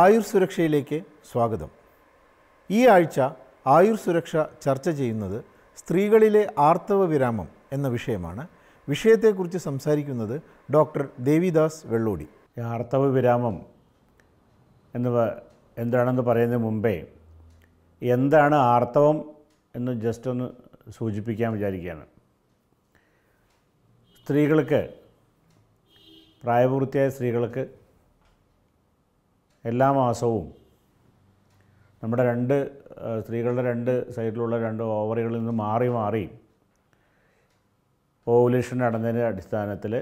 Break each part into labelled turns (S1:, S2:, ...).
S1: ആയുർ സുരക്ഷയിലേക്ക് സ്വാഗതം ഈ ആഴ്ച ആയുർ സുരക്ഷ ചർച്ച ചെയ്യുന്നത് സ്ത്രീകളിലെ ആർത്തവ വിരാമം എന്ന വിഷയമാണ് വിഷയത്തെക്കുറിച്ച് സംസാരിക്കുന്നത് ഡോക്ടർ ദേവിദാസ് വെള്ളോടി ആർത്തവ വിരാമം എന്നിവ എന്താണെന്ന് പറയുന്നതിന് മുമ്പേ എന്താണ് ആർത്തവം എന്ന് ജസ്റ്റ് ഒന്ന് സൂചിപ്പിക്കാൻ വിചാരിക്കുകയാണ് സ്ത്രീകൾക്ക് പ്രായപൂർത്തിയായ സ്ത്രീകൾക്ക് എല്ലാ മാസവും നമ്മുടെ രണ്ട് സ്ത്രീകളുടെ രണ്ട് സൈഡിലുള്ള രണ്ട് ഓവറികളിൽ നിന്ന് മാറി മാറി ഓവുലേഷൻ നടന്നതിൻ്റെ അടിസ്ഥാനത്തിൽ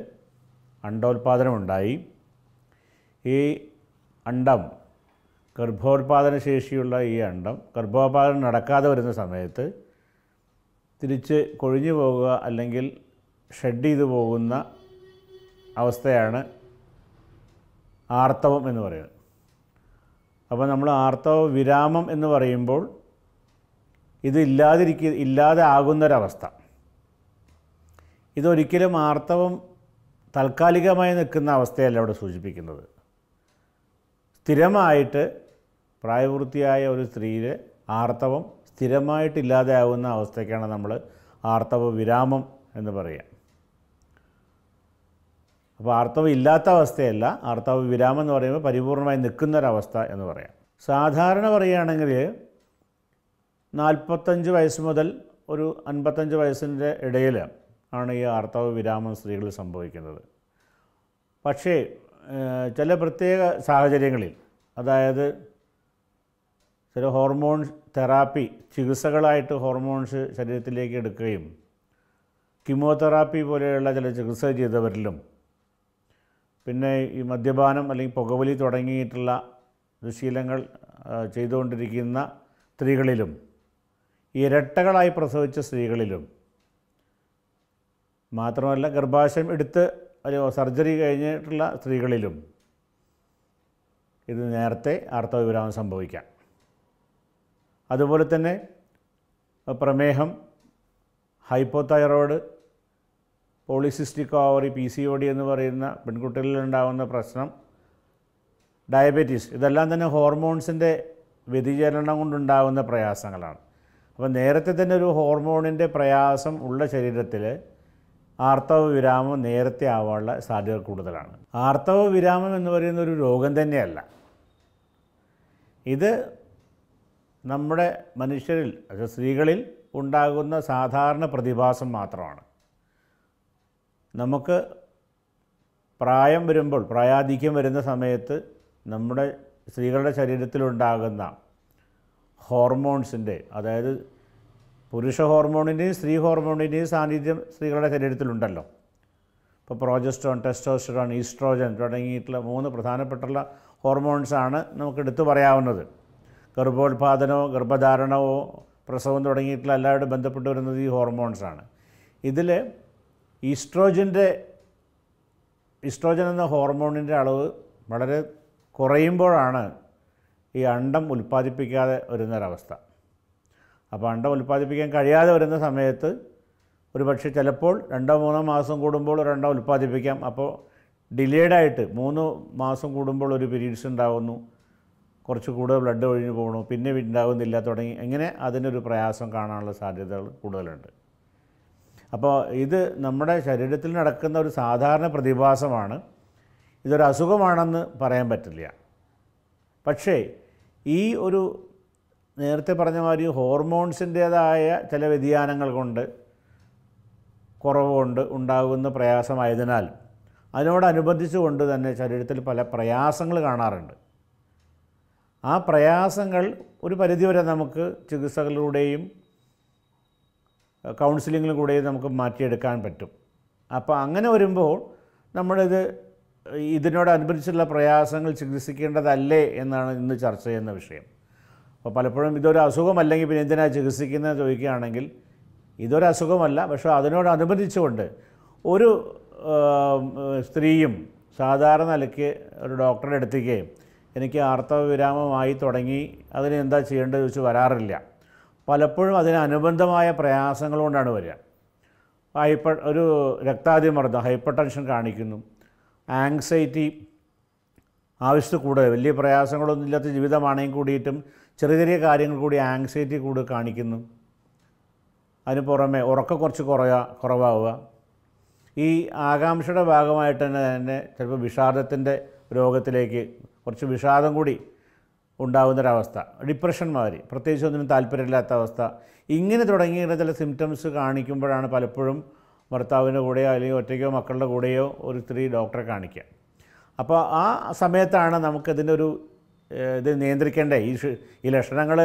S1: ഉണ്ടായി ഈ അണ്ടം ഗർഭോത്പാദന ശേഷിയുള്ള ഈ അണ്ടം ഗർഭോത്പാദനം നടക്കാതെ വരുന്ന സമയത്ത് തിരിച്ച് കൊഴിഞ്ഞു പോകുക അല്ലെങ്കിൽ ഷെഡ് ചെയ്തു പോകുന്ന അവസ്ഥയാണ് ആർത്തവം എന്ന് പറയുന്നത് അപ്പോൾ നമ്മൾ ആർത്തവ വിരാമം എന്ന് പറയുമ്പോൾ ഇത് ഇല്ലാതിരിക്ക ഇല്ലാതെ ആകുന്നൊരവസ്ഥ ഇതൊരിക്കലും ആർത്തവം താൽക്കാലികമായി നിൽക്കുന്ന അവസ്ഥയല്ല അവിടെ സൂചിപ്പിക്കുന്നത് സ്ഥിരമായിട്ട് പ്രായപൂർത്തിയായ ഒരു സ്ത്രീയിൽ ആർത്തവം സ്ഥിരമായിട്ട് ആകുന്ന അവസ്ഥയ്ക്കാണ് നമ്മൾ ആർത്തവ വിരാമം എന്ന് പറയുക അപ്പോൾ ആർത്തവം ഇല്ലാത്ത അവസ്ഥയല്ല ആർത്തവ വിരാമം എന്ന് പറയുമ്പോൾ പരിപൂർണമായി നിൽക്കുന്നൊരവസ്ഥ എന്ന് പറയാം സാധാരണ പറയുകയാണെങ്കിൽ നാൽപ്പത്തഞ്ച് വയസ്സ് മുതൽ ഒരു അൻപത്തഞ്ച് വയസ്സിൻ്റെ ഇടയിൽ ആണ് ഈ ആർത്തവ വിരാമം സ്ത്രീകളിൽ സംഭവിക്കുന്നത് പക്ഷേ ചില പ്രത്യേക സാഹചര്യങ്ങളിൽ അതായത് ചില ഹോർമോൺ തെറാപ്പി ചികിത്സകളായിട്ട് ഹോർമോൺസ് ശരീരത്തിലേക്ക് എടുക്കുകയും കിമോതെറാപ്പി പോലെയുള്ള ചില ചികിത്സ ചെയ്തവരിലും പിന്നെ ഈ മദ്യപാനം അല്ലെങ്കിൽ പുകവലി തുടങ്ങിയിട്ടുള്ള ദുശീലങ്ങൾ ചെയ്തുകൊണ്ടിരിക്കുന്ന സ്ത്രീകളിലും ഇരട്ടകളായി പ്രസവിച്ച സ്ത്രീകളിലും മാത്രമല്ല ഗർഭാശയം എടുത്ത് ഒരു സർജറി കഴിഞ്ഞിട്ടുള്ള സ്ത്രീകളിലും ഇത് നേരത്തെ ആർത്തവവിരാമം സംഭവിക്കാം അതുപോലെ തന്നെ പ്രമേഹം hypothyroid polycystic ovary P C O D എന്ന് പറയുന്ന പെൺകുട്ടികളിലുണ്ടാകുന്ന പ്രശ്നം ഡയബറ്റീസ് ഇതെല്ലാം തന്നെ ഹോർമോൺസിൻ്റെ വ്യതിചലനം കൊണ്ടുണ്ടാകുന്ന പ്രയാസങ്ങളാണ് അപ്പോൾ നേരത്തെ തന്നെ ഒരു ഹോർമോണിൻ്റെ പ്രയാസം ഉള്ള ശരീരത്തിൽ ആർത്തവ വിരാമം നേരത്തെ ആവാനുള്ള സാധ്യത കൂടുതലാണ് ആർത്തവ വിരാമം എന്ന് പറയുന്ന ഒരു രോഗം തന്നെയല്ല ഇത് നമ്മുടെ മനുഷ്യരിൽ സ്ത്രീകളിൽ ഉണ്ടാകുന്ന സാധാരണ പ്രതിഭാസം മാത്രമാണ് നമുക്ക് പ്രായം വരുമ്പോൾ പ്രായാധിക്യം വരുന്ന സമയത്ത് നമ്മുടെ സ്ത്രീകളുടെ ശരീരത്തിലുണ്ടാകുന്ന ഹോർമോൺസിൻ്റെ അതായത് പുരുഷ ഹോർമോണിൻ്റെയും സ്ത്രീ ഹോർമോണിൻ്റെയും സാന്നിധ്യം സ്ത്രീകളുടെ ശരീരത്തിലുണ്ടല്ലോ ഇപ്പോൾ പ്രോജസ്ട്രോൺ ടെസ്റ്റോസ്റ്ററോൺ ഈസ്ട്രോജൻ തുടങ്ങിയിട്ടുള്ള മൂന്ന് പ്രധാനപ്പെട്ടുള്ള ഹോർമോൺസാണ് നമുക്ക് എടുത്തു പറയാവുന്നത് ഗർഭോത്പാദനമോ ഗർഭധാരണമോ പ്രസവം തുടങ്ങിയിട്ടുള്ള എല്ലാവരും ബന്ധപ്പെട്ട് വരുന്നത് ഈ ഹോർമോൺസാണ് ഇതിൽ ഈസ്ട്രോജൻ്റെ ഈസ്ട്രോജൻ എന്ന ഹോർമോണിൻ്റെ അളവ് വളരെ കുറയുമ്പോഴാണ് ഈ അണ്ടം ഉൽപ്പാദിപ്പിക്കാതെ വരുന്നൊരവസ്ഥ അപ്പോൾ അണ്ടം ഉൽപ്പാദിപ്പിക്കാൻ കഴിയാതെ വരുന്ന സമയത്ത് ഒരു പക്ഷേ ചിലപ്പോൾ രണ്ടോ മൂന്നോ മാസം കൂടുമ്പോൾ ഒരു അണ്ടം ഉൽപ്പാദിപ്പിക്കാം അപ്പോൾ ഡിലേഡായിട്ട് മൂന്ന് മാസം കൂടുമ്പോൾ ഒരു പീരീഡ്സ് ഉണ്ടാകുന്നു കുറച്ച് കൂടുതൽ ബ്ലഡ് ഒഴിഞ്ഞു പോകണു പിന്നെ ഉണ്ടാകുന്നില്ല തുടങ്ങി എങ്ങനെ അതിനൊരു പ്രയാസം കാണാനുള്ള സാധ്യതകൾ കൂടുതലുണ്ട് അപ്പോൾ ഇത് നമ്മുടെ ശരീരത്തിൽ നടക്കുന്ന ഒരു സാധാരണ പ്രതിഭാസമാണ് ഇതൊരു അസുഖമാണെന്ന് പറയാൻ പറ്റില്ല പക്ഷേ ഈ ഒരു നേരത്തെ പറഞ്ഞ മാതിരി ഹോർമോൺസിൻ്റേതായ ചില വ്യതിയാനങ്ങൾ കൊണ്ട് കുറവ് കൊണ്ട് ഉണ്ടാകുന്ന പ്രയാസമായതിനാൽ അതിനോടനുബന്ധിച്ചുകൊണ്ട് തന്നെ ശരീരത്തിൽ പല പ്രയാസങ്ങൾ കാണാറുണ്ട് ആ പ്രയാസങ്ങൾ ഒരു പരിധിവരെ നമുക്ക് ചികിത്സകളിലൂടെയും കൗൺസിലിങ്ങിൽ കൂടെ നമുക്ക് മാറ്റിയെടുക്കാൻ പറ്റും അപ്പോൾ അങ്ങനെ വരുമ്പോൾ നമ്മളിത് ഇതിനോടനുബന്ധിച്ചുള്ള പ്രയാസങ്ങൾ ചികിത്സിക്കേണ്ടതല്ലേ എന്നാണ് ഇന്ന് ചർച്ച ചെയ്യുന്ന വിഷയം അപ്പോൾ പലപ്പോഴും ഇതൊരു അസുഖമല്ലെങ്കിൽ പിന്നെ എന്തിനാണ് ചികിത്സിക്കുന്നത് ചോദിക്കുകയാണെങ്കിൽ ഇതൊരു അസുഖമല്ല പക്ഷേ അതിനോടനുബന്ധിച്ചുകൊണ്ട് ഒരു സ്ത്രീയും സാധാരണ നിലയ്ക്ക് ഒരു ഡോക്ടറെ എടുത്തിക്കുകയും എനിക്ക് ആർത്തവ വിരാമമായി തുടങ്ങി അതിന് എന്താ ചെയ്യേണ്ടത് ചോദിച്ച് വരാറില്ല പലപ്പോഴും അതിനനുബന്ധമായ പ്രയാസങ്ങൾ കൊണ്ടാണ് വരിക ഹൈപ്പ ഒരു രക്താതിമർദ്ദം ഹൈപ്പർ ടെൻഷൻ കാണിക്കുന്നു ആങ്സൈറ്റി ആവശ്യത്തിൽ കൂടുതൽ വലിയ പ്രയാസങ്ങളൊന്നും ഇല്ലാത്ത ജീവിതമാണെങ്കിൽ കൂടിയിട്ടും ചെറിയ ചെറിയ കാര്യങ്ങൾ കൂടി ആങ്സൈറ്റി കൂടി കാണിക്കുന്നു അതിന് പുറമെ ഉറക്കം കുറച്ച് കുറയുക കുറവാവുക ഈ ആകാംക്ഷയുടെ ഭാഗമായിട്ട് തന്നെ തന്നെ ചിലപ്പോൾ വിഷാദത്തിൻ്റെ രോഗത്തിലേക്ക് കുറച്ച് വിഷാദം കൂടി ഉണ്ടാകുന്നൊരവസ്ഥ ഡിപ്രഷൻ മാതിരി പ്രത്യേകിച്ച് ഒന്നിനും താല്പര്യമില്ലാത്ത അവസ്ഥ ഇങ്ങനെ തുടങ്ങിയ ചില സിംറ്റംസ് കാണിക്കുമ്പോഴാണ് പലപ്പോഴും ഭർത്താവിൻ്റെ കൂടെയോ അല്ലെങ്കിൽ ഒറ്റയ്ക്കോ മക്കളുടെ കൂടെയോ ഒരു സ്ത്രീ ഡോക്ടറെ കാണിക്കുക അപ്പോൾ ആ സമയത്താണ് നമുക്കിതിൻ്റെ ഒരു ഇത് നിയന്ത്രിക്കേണ്ടത് ഈ ഈ ലക്ഷണങ്ങൾ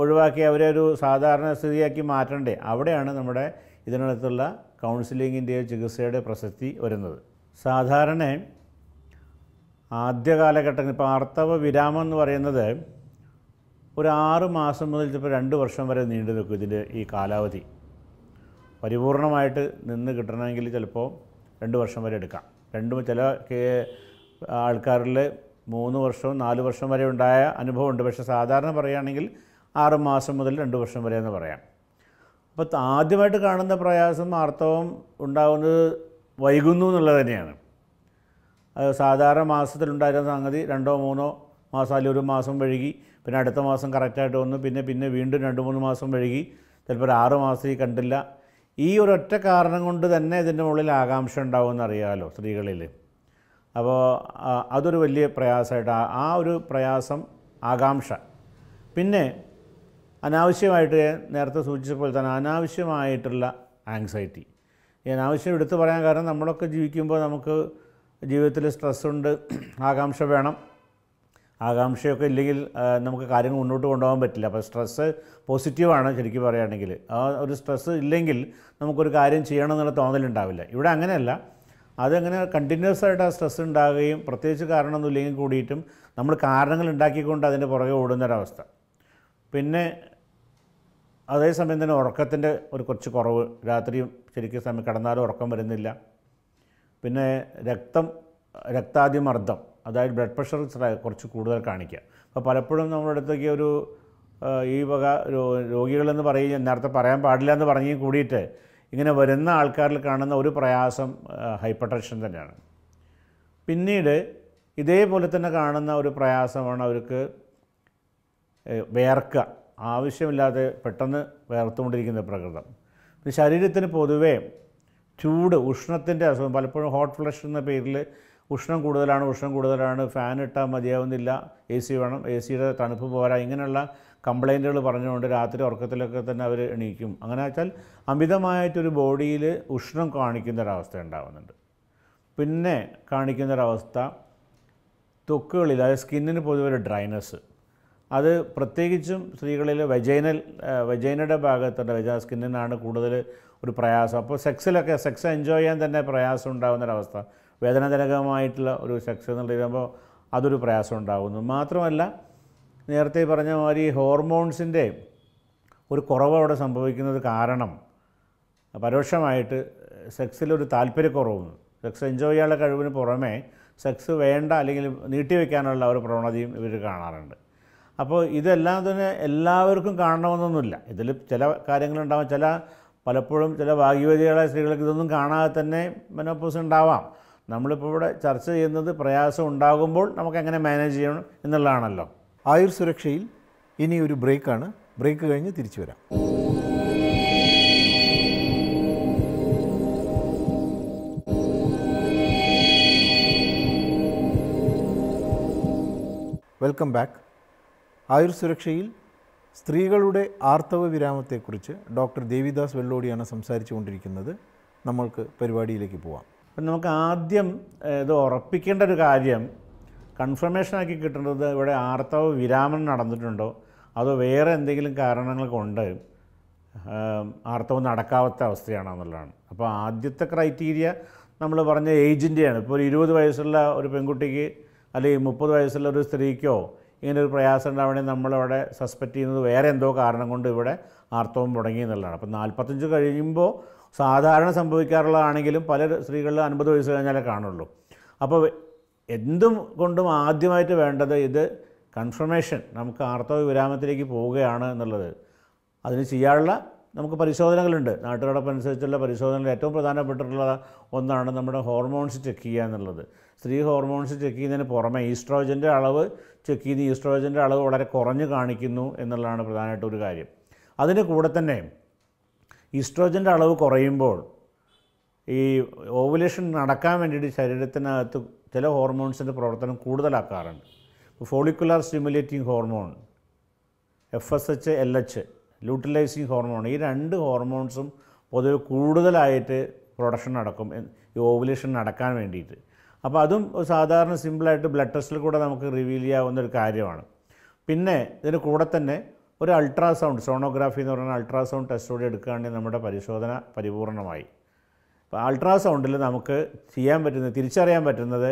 S1: ഒഴിവാക്കി അവരെ ഒരു സാധാരണ സ്ഥിതിയാക്കി മാറ്റണ്ടേ അവിടെയാണ് നമ്മുടെ ഇതിനകത്തുള്ള കൗൺസിലിങ്ങിൻ്റെയോ ചികിത്സയുടെ പ്രസക്തി വരുന്നത് സാധാരണ ആദ്യ കാലഘട്ടങ്ങൾ ഇപ്പോൾ ആർത്തവ വിരാമം എന്ന് പറയുന്നത് ഒരു ആറ് മാസം മുതൽ ചിലപ്പോൾ രണ്ട് വർഷം വരെ നീണ്ടു നിൽക്കും ഇതിൻ്റെ ഈ കാലാവധി പരിപൂർണമായിട്ട് നിന്ന് കിട്ടണമെങ്കിൽ ചിലപ്പോൾ രണ്ട് വർഷം വരെ എടുക്കാം രണ്ട് ചില ആൾക്കാരിൽ മൂന്ന് വർഷവും നാല് വർഷം വരെ ഉണ്ടായ അനുഭവമുണ്ട് പക്ഷേ സാധാരണ പറയുകയാണെങ്കിൽ ആറ് മാസം മുതൽ രണ്ട് വർഷം വരെ എന്ന് പറയാം അപ്പോൾ ആദ്യമായിട്ട് കാണുന്ന പ്രയാസം ആർത്തവം ഉണ്ടാകുന്നത് വൈകുന്നു എന്നുള്ളത് തന്നെയാണ് സാധാരണ മാസത്തിലുണ്ടായിരുന്ന സംഗതി രണ്ടോ മൂന്നോ മാസം അല്ലെങ്കിൽ ഒരു മാസം വഴുകി പിന്നെ അടുത്ത മാസം കറക്റ്റായിട്ട് വന്നു പിന്നെ പിന്നെ വീണ്ടും രണ്ട് മൂന്ന് മാസം വഴുകി ചിലപ്പോൾ ഒരു ആറ് ഈ കണ്ടില്ല ഈ ഒരൊറ്റ കാരണം കൊണ്ട് തന്നെ ഇതിൻ്റെ മുകളിൽ ആകാംക്ഷ ഉണ്ടാവുമെന്ന് അറിയാമല്ലോ സ്ത്രീകളിൽ അപ്പോൾ അതൊരു വലിയ പ്രയാസമായിട്ട് ആ ഒരു പ്രയാസം ആകാംക്ഷ പിന്നെ അനാവശ്യമായിട്ട് നേരത്തെ സൂചിച്ച പോലെ തന്നെ അനാവശ്യമായിട്ടുള്ള ആങ്സൈറ്റി ഈ അനാവശ്യം എടുത്തു പറയാൻ കാരണം നമ്മളൊക്കെ ജീവിക്കുമ്പോൾ നമുക്ക് ജീവിതത്തിൽ സ്ട്രെസ്സുണ്ട് ആകാംക്ഷ വേണം ആകാംക്ഷയൊക്കെ ഇല്ലെങ്കിൽ നമുക്ക് കാര്യങ്ങൾ മുന്നോട്ട് കൊണ്ടുപോകാൻ പറ്റില്ല അപ്പോൾ സ്ട്രെസ്സ് പോസിറ്റീവാണ് ശരിക്കും പറയുകയാണെങ്കിൽ ആ ഒരു സ്ട്രെസ്സ് ഇല്ലെങ്കിൽ നമുക്കൊരു കാര്യം ചെയ്യണം എന്നുള്ള തോന്നലുണ്ടാവില്ല ഇവിടെ അങ്ങനെയല്ല അതങ്ങനെ കണ്ടിന്യൂസ് ആയിട്ട് ആ സ്ട്രെസ് ഉണ്ടാകുകയും പ്രത്യേകിച്ച് കാരണമൊന്നും ഇല്ലെങ്കിൽ കൂടിയിട്ടും നമ്മൾ കാരണങ്ങൾ ഉണ്ടാക്കിക്കൊണ്ട് അതിൻ്റെ പുറകെ ഓടുന്നൊരവസ്ഥ പിന്നെ അതേസമയം തന്നെ ഉറക്കത്തിൻ്റെ ഒരു കുറച്ച് കുറവ് രാത്രിയും ശരിക്കും സമയം കിടന്നാലും ഉറക്കം വരുന്നില്ല പിന്നെ രക്തം രക്താതിമർദ്ദം അതായത് ബ്ലഡ് പ്രഷർ കുറച്ച് കൂടുതൽ കാണിക്കുക അപ്പോൾ പലപ്പോഴും നമ്മുടെ അടുത്തേക്ക് ഒരു ഈ വക രോഗികളെന്ന് പറയുക നേരത്തെ പറയാൻ പാടില്ല എന്ന് പറഞ്ഞു കൂടിയിട്ട് ഇങ്ങനെ വരുന്ന ആൾക്കാരിൽ കാണുന്ന ഒരു പ്രയാസം ഹൈപ്പർ ടെൻഷൻ തന്നെയാണ് പിന്നീട് ഇതേപോലെ തന്നെ കാണുന്ന ഒരു പ്രയാസമാണ് അവർക്ക് വേർക്കുക ആവശ്യമില്ലാതെ പെട്ടെന്ന് വേർത്തുകൊണ്ടിരിക്കുന്ന പ്രകൃതം ശരീരത്തിന് പൊതുവേ ചൂട് ഉഷ്ണത്തിൻ്റെ അസുഖം പലപ്പോഴും ഹോട്ട് ഫ്ലഷ് എന്ന പേരിൽ ഉഷ്ണം കൂടുതലാണ് ഉഷ്ണം കൂടുതലാണ് ഫാൻ ഇട്ടാൽ മതിയാവുന്നില്ല എ സി വേണം എ സിയുടെ തണുപ്പ് പോരാ ഇങ്ങനെയുള്ള കംപ്ലൈൻറ്റുകൾ പറഞ്ഞുകൊണ്ട് രാത്രി ഉറക്കത്തിലൊക്കെ തന്നെ അവർ എണീക്കും അങ്ങനെ വെച്ചാൽ അമിതമായിട്ടൊരു ബോഡിയിൽ ഉഷ്ണം കാണിക്കുന്ന ഒരവസ്ഥ ഉണ്ടാവുന്നുണ്ട് പിന്നെ കാണിക്കുന്ന ഒരവസ്ഥ തൊക്കുകളിൽ അതായത് സ്കിന്നിന് പൊതുവെ ഒരു ഡ്രൈനസ് അത് പ്രത്യേകിച്ചും സ്ത്രീകളിൽ വെജൈനൽ വെജൈനയുടെ ഭാഗത്തുണ്ട് വെജ സ്കിന്നിനാണ് കൂടുതൽ ഒരു പ്രയാസം അപ്പോൾ സെക്സിലൊക്കെ സെക്സ് എൻജോയ് ചെയ്യാൻ തന്നെ പ്രയാസം ഉണ്ടാകുന്നൊരവസ്ഥ വേദനാജനകമായിട്ടുള്ള ഒരു സെക്സ് എന്ന് പറയുമ്പോൾ അതൊരു പ്രയാസം ഉണ്ടാകുന്നു മാത്രമല്ല നേരത്തെ പറഞ്ഞ മാതിരി ഹോർമോൺസിൻ്റെ ഒരു കുറവ് അവിടെ സംഭവിക്കുന്നത് കാരണം പരോക്ഷമായിട്ട് സെക്സിലൊരു താല്പര്യക്കുറവും സെക്സ് എൻജോയ് ചെയ്യാനുള്ള കഴിവിന് പുറമേ സെക്സ് വേണ്ട അല്ലെങ്കിൽ നീട്ടിവെക്കാനുള്ള ഒരു പ്രവണതയും ഇവർ കാണാറുണ്ട് അപ്പോൾ ഇതെല്ലാം തന്നെ എല്ലാവർക്കും കാണണമെന്നൊന്നുമില്ല ഇതിൽ ചില കാര്യങ്ങളുണ്ടാകും ചില പലപ്പോഴും ചില ഭാഗ്യവതികളായ സ്ത്രീകൾക്ക് ഇതൊന്നും കാണാതെ തന്നെ മെനോപ്പോസ് ഉണ്ടാവാം നമ്മളിപ്പോൾ ഇവിടെ ചർച്ച ചെയ്യുന്നത് പ്രയാസം ഉണ്ടാകുമ്പോൾ നമുക്ക് എങ്ങനെ മാനേജ് ചെയ്യണം എന്നുള്ളതാണല്ലോ ആയുർ സുരക്ഷയിൽ ഇനി ഒരു ബ്രേക്കാണ് ബ്രേക്ക് കഴിഞ്ഞ് തിരിച്ചു വരാം വെൽക്കം ബാക്ക് ആയുർ സുരക്ഷയിൽ സ്ത്രീകളുടെ ആർത്തവ വിരാമത്തെക്കുറിച്ച് ഡോക്ടർ ദേവിദാസ് വെള്ളോടിയാണ് സംസാരിച്ചു കൊണ്ടിരിക്കുന്നത് നമ്മൾക്ക് പരിപാടിയിലേക്ക് പോവാം അപ്പം നമുക്ക് ആദ്യം ഇത് ഉറപ്പിക്കേണ്ട ഒരു കാര്യം കൺഫർമേഷനാക്കി കിട്ടേണ്ടത് ഇവിടെ ആർത്തവ വിരാമം നടന്നിട്ടുണ്ടോ അതോ വേറെ എന്തെങ്കിലും കാരണങ്ങൾ കൊണ്ട് ആർത്തവം നടക്കാത്ത അവസ്ഥയാണെന്നുള്ളതാണ് അപ്പോൾ ആദ്യത്തെ ക്രൈറ്റീരിയ നമ്മൾ പറഞ്ഞ ഏജിൻ്റെയാണ് ഇപ്പോൾ ഒരു ഇരുപത് വയസ്സുള്ള ഒരു പെൺകുട്ടിക്ക് അല്ലെങ്കിൽ മുപ്പത് വയസ്സുള്ള ഒരു സ്ത്രീക്കോ ഇങ്ങനൊരു പ്രയാസം ഉണ്ടാവണേ നമ്മളിവിടെ സസ്പെക്റ്റ് ചെയ്യുന്നത് വേറെ എന്തോ കാരണം കൊണ്ട് ഇവിടെ ആർത്തവം മുടങ്ങി എന്നുള്ളതാണ് അപ്പോൾ നാൽപ്പത്തഞ്ച് കഴിയുമ്പോൾ സാധാരണ സംഭവിക്കാറുള്ളതാണെങ്കിലും പല സ്ത്രീകളിൽ അൻപത് വയസ്സ് കഴിഞ്ഞാലേ കാണുള്ളൂ അപ്പോൾ എന്തും കൊണ്ടും ആദ്യമായിട്ട് വേണ്ടത് ഇത് കൺഫർമേഷൻ നമുക്ക് ആർത്തവ വിരാമത്തിലേക്ക് പോവുകയാണ് എന്നുള്ളത് അതിന് ചെയ്യാനുള്ള നമുക്ക് പരിശോധനകളുണ്ട് നാട്ടുകടപ്പ് അനുസരിച്ചുള്ള പരിശോധനകൾ ഏറ്റവും പ്രധാനപ്പെട്ടിട്ടുള്ള ഒന്നാണ് നമ്മുടെ ഹോർമോൺസ് ചെക്ക് ചെയ്യുക എന്നുള്ളത് സ്ത്രീ ഹോർമോൺസ് ചെക്ക് ചെയ്യുന്നതിന് പുറമെ ഈസ്ട്രോജൻ്റെ അളവ് ചെക്ക് ചെയ്ത് ഈസ്ട്രോജൻ്റെ അളവ് വളരെ കുറഞ്ഞ് കാണിക്കുന്നു എന്നുള്ളതാണ് പ്രധാനമായിട്ട് ഒരു കാര്യം അതിന് കൂടെ തന്നെ ഈസ്ട്രോജൻ്റെ അളവ് കുറയുമ്പോൾ ഈ ഓവുലേഷൻ നടക്കാൻ വേണ്ടിയിട്ട് ശരീരത്തിനകത്ത് ചില ഹോർമോൺസിൻ്റെ പ്രവർത്തനം കൂടുതലാക്കാറുണ്ട് follicular stimulating hormone F S H L H luteinizing hormone ഈ രണ്ട് ഹോർമോൺസും പൊതുവെ കൂടുതലായിട്ട് പ്രൊഡക്ഷൻ നടക്കും ഈ ഓവുലേഷൻ നടക്കാൻ വേണ്ടിയിട്ട് അപ്പോൾ അതും സാധാരണ സിമ്പിളായിട്ട് ബ്ലഡ് ടെസ്റ്റിൽ കൂടെ നമുക്ക് റിവീൽ ചെയ്യാവുന്ന ഒരു കാര്യമാണ് പിന്നെ ഇതിന് കൂടെ തന്നെ ഒരു അൾട്രാസൗണ്ട് സോണോഗ്രാഫി എന്ന് പറയുന്ന അൾട്രാസൗണ്ട് ടെസ്റ്റ് കൂടി എടുക്കുകയാണെങ്കിൽ നമ്മുടെ പരിശോധന പരിപൂർണമായി അപ്പോൾ അൾട്രാസൗണ്ടിൽ നമുക്ക് ചെയ്യാൻ പറ്റുന്നത് തിരിച്ചറിയാൻ പറ്റുന്നത്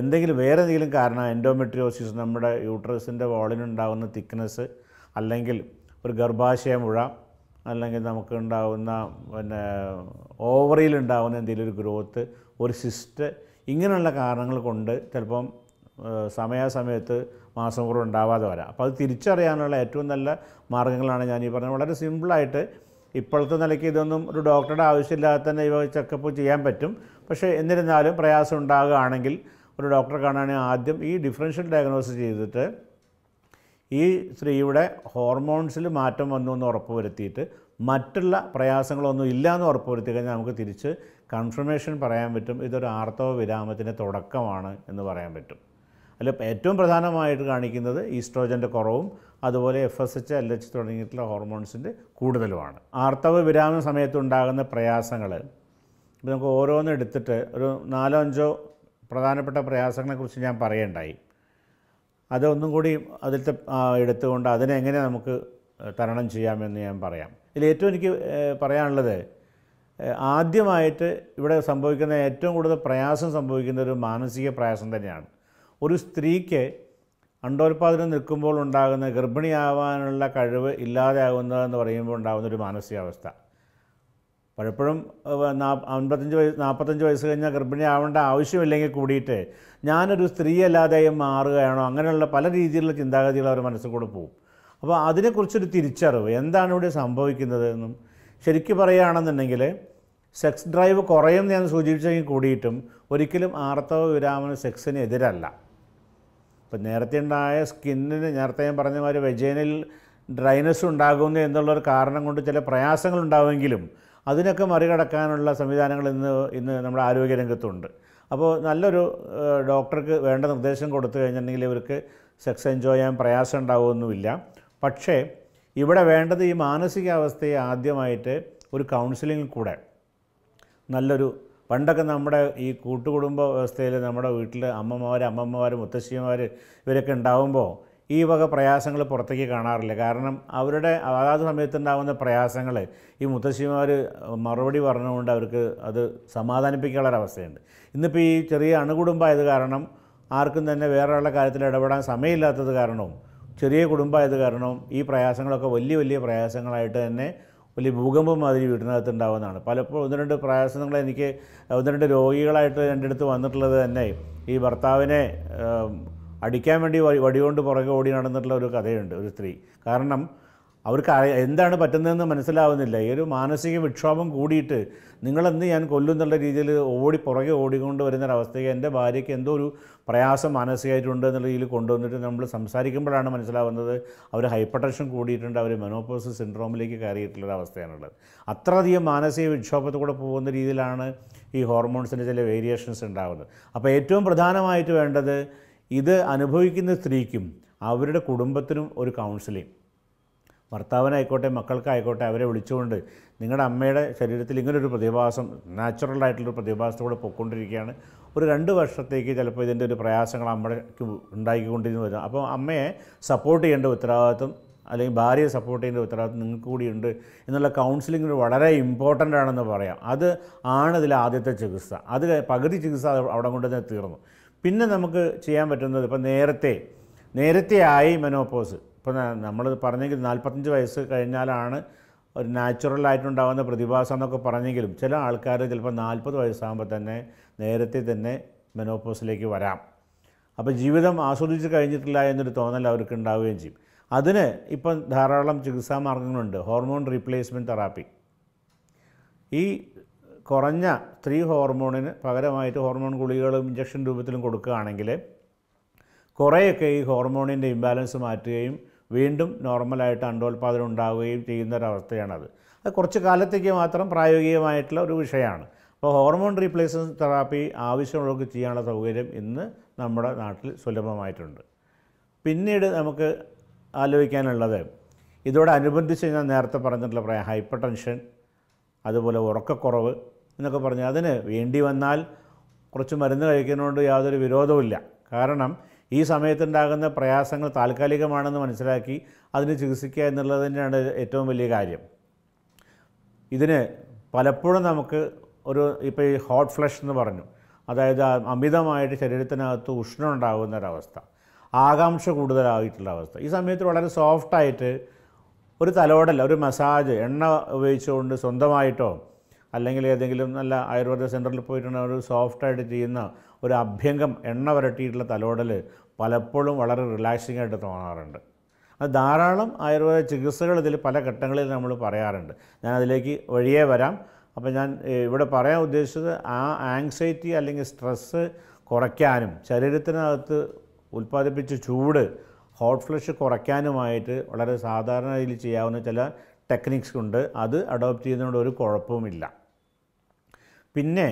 S1: എന്തെങ്കിലും വേറെ എന്തെങ്കിലും കാരണം എൻഡോമെട്രിയോസിസ് നമ്മുടെ യൂട്രസിൻ്റെ വോളിനുണ്ടാകുന്ന തിക്നെസ് അല്ലെങ്കിൽ ഒരു ഗർഭാശയമുഴ അല്ലെങ്കിൽ നമുക്ക് ഉണ്ടാകുന്ന പിന്നെ ഓവറിയിലുണ്ടാകുന്ന എന്തെങ്കിലും ഒരു ഗ്രോത്ത് ഒരു സിസ്റ്റ് ഇങ്ങനെയുള്ള കാരണങ്ങൾ കൊണ്ട് ചിലപ്പം സമയാസമയത്ത് മാസം കുറവ് ഉണ്ടാവാതെ വരാം അപ്പോൾ അത് തിരിച്ചറിയാനുള്ള ഏറ്റവും നല്ല മാർഗ്ഗങ്ങളാണ് ഞാൻ ഈ പറഞ്ഞത് വളരെ സിമ്പിളായിട്ട് ഇപ്പോഴത്തെ നിലയ്ക്ക് ഇതൊന്നും ഒരു ഡോക്ടറുടെ ആവശ്യമില്ലാതെ തന്നെ ഇവ ചെക്കപ്പ് ചെയ്യാൻ പറ്റും പക്ഷേ എന്നിരുന്നാലും പ്രയാസം ഉണ്ടാകുകയാണെങ്കിൽ ഒരു ഡോക്ടറെ കാണുകയാണെങ്കിൽ ആദ്യം ഈ ഡിഫറൻഷ്യൽ ഡയഗ്നോസിസ് ചെയ്തിട്ട് ഈ സ്ത്രീയുടെ ഹോർമോൺസിൽ മാറ്റം വന്നു എന്ന് ഉറപ്പുവരുത്തിയിട്ട് മറ്റുള്ള പ്രയാസങ്ങളൊന്നും ഇല്ല എന്ന് ഉറപ്പുവരുത്തി കഴിഞ്ഞാൽ നമുക്ക് തിരിച്ച് കൺഫർമേഷൻ പറയാൻ പറ്റും ഇതൊരു ആർത്തവ വിരാമത്തിൻ്റെ തുടക്കമാണ് എന്ന് പറയാൻ പറ്റും അല്ല ഏറ്റവും പ്രധാനമായിട്ട് കാണിക്കുന്നത് ഈസ്ട്രോജൻ്റെ കുറവും അതുപോലെ F S H L H തുടങ്ങിയിട്ടുള്ള ഹോർമോൺസിൻ്റെ കൂടുതലുമാണ് ആർത്തവ വിരാമ സമയത്തുണ്ടാകുന്ന പ്രയാസങ്ങൾ ഇപ്പോൾ നമുക്ക് ഓരോന്ന് എടുത്തിട്ട് ഒരു നാലോ അഞ്ചോ പ്രധാനപ്പെട്ട പ്രയാസങ്ങളെക്കുറിച്ച് ഞാൻ പറയേണ്ടായി അതൊന്നും കൂടി അതിലത്തെ എടുത്തുകൊണ്ട് അതിനെങ്ങനെ നമുക്ക് തരണം ചെയ്യാമെന്ന് ഞാൻ പറയാം ഇതിൽ ഏറ്റവും എനിക്ക് പറയാനുള്ളത് ആദ്യമായിട്ട് ഇവിടെ സംഭവിക്കുന്ന ഏറ്റവും കൂടുതൽ പ്രയാസം സംഭവിക്കുന്ന ഒരു മാനസിക പ്രയാസം തന്നെയാണ് ഒരു സ്ത്രീക്ക് അണ്ടോൽപാദനം നിൽക്കുമ്പോൾ ഉണ്ടാകുന്ന ഗർഭിണിയാവാനുള്ള കഴിവ് ഇല്ലാതെയാകുന്നതെന്ന് പറയുമ്പോൾ ഉണ്ടാകുന്ന ഒരു മാനസികാവസ്ഥ പലപ്പോഴും അൻപത്തഞ്ച് വയസ്സ് നാൽപ്പത്തഞ്ച് വയസ്സ് കഴിഞ്ഞാൽ ഗർഭിണിയാവേണ്ട ആവശ്യമില്ലെങ്കിൽ കൂടിയിട്ട് ഞാനൊരു സ്ത്രീയല്ലാതായി മാറുകയാണോ അങ്ങനെയുള്ള പല രീതിയിലുള്ള ചിന്താഗതികൾ അവർ മനസ്സിൽ കൂടെ പോകും അപ്പോൾ അതിനെക്കുറിച്ചൊരു തിരിച്ചറിവ് എന്താണ് ഇവിടെ സംഭവിക്കുന്നതെന്നും ശരിക്കും പറയുകയാണെന്നുണ്ടെങ്കിൽ സെക്സ് ഡ്രൈവ് കുറയും ഞാൻ സൂചിപ്പിച്ചെങ്കിൽ കൂടിയിട്ടും ഒരിക്കലും ആർത്തവ വിരാമന സെക്സിന് എതിരല്ല ഇപ്പം നേരത്തെ ഉണ്ടായ സ്കിന്നിന് നേരത്തെ ഞാൻ പറഞ്ഞ മാതിരി വെജേനിൽ ഡ്രൈനസ് ഉണ്ടാകുന്നു എന്നുള്ളൊരു കാരണം കൊണ്ട് ചില പ്രയാസങ്ങൾ ഉണ്ടാവുമെങ്കിലും അതിനൊക്കെ മറികടക്കാനുള്ള സംവിധാനങ്ങൾ ഇന്ന് ഇന്ന് നമ്മുടെ ആരോഗ്യരംഗത്തുണ്ട് അപ്പോൾ നല്ലൊരു ഡോക്ടർക്ക് വേണ്ട നിർദ്ദേശം കൊടുത്തു കഴിഞ്ഞിട്ടുണ്ടെങ്കിൽ ഇവർക്ക് സെക്സ് എൻജോയ് ചെയ്യാൻ പ്രയാസം ഉണ്ടാവുമൊന്നുമില്ല പക്ഷേ ഇവിടെ വേണ്ടത് ഈ മാനസികാവസ്ഥയെ ആദ്യമായിട്ട് ഒരു കൗൺസിലിംഗിൽ കൂടെ നല്ലൊരു പണ്ടൊക്കെ നമ്മുടെ ഈ കൂട്ടുകുടുംബ വ്യവസ്ഥയിൽ നമ്മുടെ വീട്ടിൽ അമ്മമാർ അമ്മമാർ മുത്തശ്ശിമാർ ഇവരൊക്കെ ഉണ്ടാവുമ്പോൾ ഈ വക പ്രയാസങ്ങൾ പുറത്തേക്ക് കാണാറില്ല കാരണം അവരുടെ അതാത് സമയത്തുണ്ടാകുന്ന പ്രയാസങ്ങൾ ഈ മുത്തശ്ശിമാർ മറുപടി പറഞ്ഞുകൊണ്ട് അവർക്ക് അത് സമാധാനിപ്പിക്കാനുള്ളൊരവസ്ഥയുണ്ട് ഇന്നിപ്പോൾ ഈ ചെറിയ അണുകുടുംബമായത് കാരണം ആർക്കും തന്നെ വേറൊരാളുടെ കാര്യത്തിൽ ഇടപെടാൻ സമയമില്ലാത്തത് കാരണവും ചെറിയ കുടുംബമായത് കാരണവും ഈ പ്രയാസങ്ങളൊക്കെ വലിയ വലിയ പ്രയാസങ്ങളായിട്ട് തന്നെ വലിയ ഭൂകമ്പം മാതിരി വീടിനകത്ത് ഉണ്ടാവുന്നതാണ് പലപ്പോഴും ഒന്ന് രണ്ട് പ്രയാസങ്ങൾ എനിക്ക് ഒന്ന് രണ്ട് രോഗികളായിട്ട് രണ്ടിടത്ത് വന്നിട്ടുള്ളത് തന്നെ ഈ ഭർത്താവിനെ അടിക്കാൻ വേണ്ടി വടികൊണ്ട് പുറകെ ഓടി നടന്നിട്ടുള്ള ഒരു കഥയുണ്ട് ഒരു സ്ത്രീ കാരണം അവർക്ക് എന്താണ് പറ്റുന്നതെന്ന് മനസ്സിലാവുന്നില്ല ഈ ഒരു മാനസിക വിക്ഷോഭം കൂടിയിട്ട് നിങ്ങളെന്ത് ഞാൻ കൊല്ലും എന്നുള്ള രീതിയിൽ ഓടി പുറകെ ഓടിക്കൊണ്ട് വരുന്നൊരവസ്ഥയ്ക്ക് എൻ്റെ ഭാര്യയ്ക്ക് എന്തോ ഒരു പ്രയാസം മാനസികമായിട്ടുണ്ട് എന്നുള്ള രീതിയിൽ കൊണ്ടുവന്നിട്ട് നമ്മൾ സംസാരിക്കുമ്പോഴാണ് മനസ്സിലാവുന്നത് അവർ ഹൈപ്പർ ടെൻഷൻ കൂടിയിട്ടുണ്ട് അവർ മെനോപോസ് സിൻഡ്രോമിലേക്ക് കയറിയിട്ടുള്ളൊരവസ്ഥയാണുള്ളത് അവസ്ഥയാണുള്ളത് അത്രയധികം മാനസിക വിക്ഷോഭത്തിലൂടെ പോകുന്ന രീതിയിലാണ് ഈ ഹോർമോൺസിൻ്റെ ചില വേരിയേഷൻസ് ഉണ്ടാകുന്നത് അപ്പോൾ ഏറ്റവും പ്രധാനമായിട്ട് വേണ്ടത് ഇത് അനുഭവിക്കുന്ന സ്ത്രീക്കും അവരുടെ കുടുംബത്തിനും ഒരു കൗൺസിലിംഗ് ഭർത്താവിനായിക്കോട്ടെ മക്കൾക്കായിക്കോട്ടെ അവരെ വിളിച്ചുകൊണ്ട് നിങ്ങളുടെ അമ്മയുടെ ശരീരത്തിൽ ഇങ്ങനൊരു പ്രതിഭാസം നാച്ചുറലായിട്ടുള്ളൊരു പ്രതിഭാസത്തോടെ പൊയ്ക്കൊണ്ടിരിക്കുകയാണ് ഒരു രണ്ട് വർഷത്തേക്ക് ചിലപ്പോൾ ഇതിൻ്റെ ഒരു പ്രയാസങ്ങൾ അമ്മയ്ക്ക് ഉണ്ടാക്കിക്കൊണ്ടിരുന്നു വരും അപ്പോൾ അമ്മയെ സപ്പോർട്ട് ചെയ്യേണ്ട ഉത്തരവാദിത്വം അല്ലെങ്കിൽ ഭാര്യയെ സപ്പോർട്ട് ചെയ്യേണ്ട ഉത്തരവാദിത്വം നിങ്ങൾക്ക് കൂടിയുണ്ട് എന്നുള്ള കൗൺസിലിംഗ് വളരെ ഇമ്പോർട്ടൻ്റ് ആണെന്ന് പറയാം അത് ആണ് ഇതിലെ ആദ്യത്തെ ചികിത്സ അത് പകുതി ചികിത്സ അവിടെ കൊണ്ട് തന്നെ തീർന്നു പിന്നെ നമുക്ക് ചെയ്യാൻ പറ്റുന്നത് ഇപ്പം നേരത്തെ നേരത്തെ ആയി മെനോപ്പോസ് ഇപ്പം നമ്മൾ പറഞ്ഞെങ്കിൽ നാൽപ്പത്തഞ്ച് വയസ്സ് കഴിഞ്ഞാലാണ് ഒരു നാച്ചുറലായിട്ടുണ്ടാകുന്ന പ്രതിഭാസം എന്നൊക്കെ പറഞ്ഞെങ്കിലും ചില ആൾക്കാർ ചിലപ്പോൾ നാൽപ്പത് വയസ്സാകുമ്പോൾ തന്നെ നേരത്തെ തന്നെ മെനോപ്പോസിലേക്ക് വരാം അപ്പോൾ ജീവിതം ആസ്വദിച്ച് കഴിഞ്ഞിട്ടില്ല എന്നൊരു തോന്നൽ അവർക്ക് ഉണ്ടാവുകയും ചെയ്യും അതിന് ഇപ്പം ധാരാളം ചികിത്സാ മാർഗങ്ങളുണ്ട് ഹോർമോൺ റീപ്ലേസ്മെൻറ്റ് തെറാപ്പി ഈ കുറഞ്ഞ സ്ത്രീ ഹോർമോണിന് പകരമായിട്ട് ഹോർമോൺ ഗുളികകളും ഇഞ്ചക്ഷൻ രൂപത്തിലും കൊടുക്കുകയാണെങ്കിൽ കുറേയൊക്കെ ഈ ഹോർമോണിൻ്റെ ഇംബാലൻസ് മാറ്റുകയും വീണ്ടും നോർമലായിട്ട് അണ്ടോൽപാദനം ഉണ്ടാവുകയും ചെയ്യുന്ന ഒരവസ്ഥയാണത് അത് കുറച്ച് കാലത്തേക്ക് മാത്രം പ്രായോഗികമായിട്ടുള്ള ഒരു വിഷയമാണ് അപ്പോൾ ഹോർമോൺ റീപ്ലേസ്മെൻറ്റ് തെറാപ്പി ആവശ്യമുള്ളവർക്ക് ചെയ്യാനുള്ള സൗകര്യം ഇന്ന് നമ്മുടെ നാട്ടിൽ സുലഭമായിട്ടുണ്ട് പിന്നീട് നമുക്ക് ആലോചിക്കാനുള്ളത് ഇതോടനുബന്ധിച്ച് ഞാൻ നേരത്തെ പറഞ്ഞിട്ടുള്ള പറയാം ഹൈപ്പർ ടെൻഷൻ അതുപോലെ ഉറക്കക്കുറവ് എന്നൊക്കെ പറഞ്ഞാൽ അതിന് വേണ്ടി വന്നാൽ കുറച്ച് മരുന്ന് കഴിക്കുന്നതുകൊണ്ട് യാതൊരു ഇല്ല കാരണം ഈ സമയത്തുണ്ടാകുന്ന പ്രയാസങ്ങൾ താൽക്കാലികമാണെന്ന് മനസ്സിലാക്കി അതിന് ചികിത്സിക്കുക എന്നുള്ളത് തന്നെയാണ് ഏറ്റവും വലിയ കാര്യം ഇതിന് പലപ്പോഴും നമുക്ക് ഒരു ഇപ്പോൾ ഈ ഹോട്ട് ഫ്ലഷ് എന്ന് പറഞ്ഞു അതായത് അമിതമായിട്ട് ശരീരത്തിനകത്ത് ഉഷ്ണം ഉണ്ടാകുന്ന ഒരവസ്ഥ ആകാംക്ഷ കൂടുതലായിട്ടുള്ള അവസ്ഥ ഈ സമയത്ത് വളരെ സോഫ്റ്റായിട്ട് ഒരു തലോടൽ ഒരു മസാജ് എണ്ണ ഉപയോഗിച്ചുകൊണ്ട് സ്വന്തമായിട്ടോ അല്ലെങ്കിൽ ഏതെങ്കിലും നല്ല ആയുർവേദ സെൻറ്ററിൽ പോയിട്ടുണ്ടെങ്കിൽ ഒരു സോഫ്റ്റായിട്ട് ചെയ്യുന്ന ഒരു അഭ്യംഗം എണ്ണ വരട്ടിയിട്ടുള്ള തലോടൽ പലപ്പോഴും വളരെ റിലാക്സിംഗ് ആയിട്ട് തോന്നാറുണ്ട് അത് ധാരാളം ആയുർവേദ ചികിത്സകൾ ഇതിൽ പല ഘട്ടങ്ങളിൽ നമ്മൾ പറയാറുണ്ട് ഞാൻ അതിലേക്ക് വഴിയേ വരാം അപ്പോൾ ഞാൻ ഇവിടെ പറയാൻ ഉദ്ദേശിച്ചത് ആ ആങ്സൈറ്റി അല്ലെങ്കിൽ സ്ട്രെസ്സ് കുറയ്ക്കാനും ശരീരത്തിനകത്ത് ഉൽപ്പാദിപ്പിച്ച ചൂട് ഹോട്ട് ഫ്ലഷ് കുറയ്ക്കാനുമായിട്ട് വളരെ സാധാരണ രീതിയിൽ ചെയ്യാവുന്ന ചില ടെക്നിക്സ് ഉണ്ട് അത് അഡോപ്റ്റ് ചെയ്യുന്നതുകൊണ്ട് ഒരു കുഴപ്പവുമില്ല പിന്നെ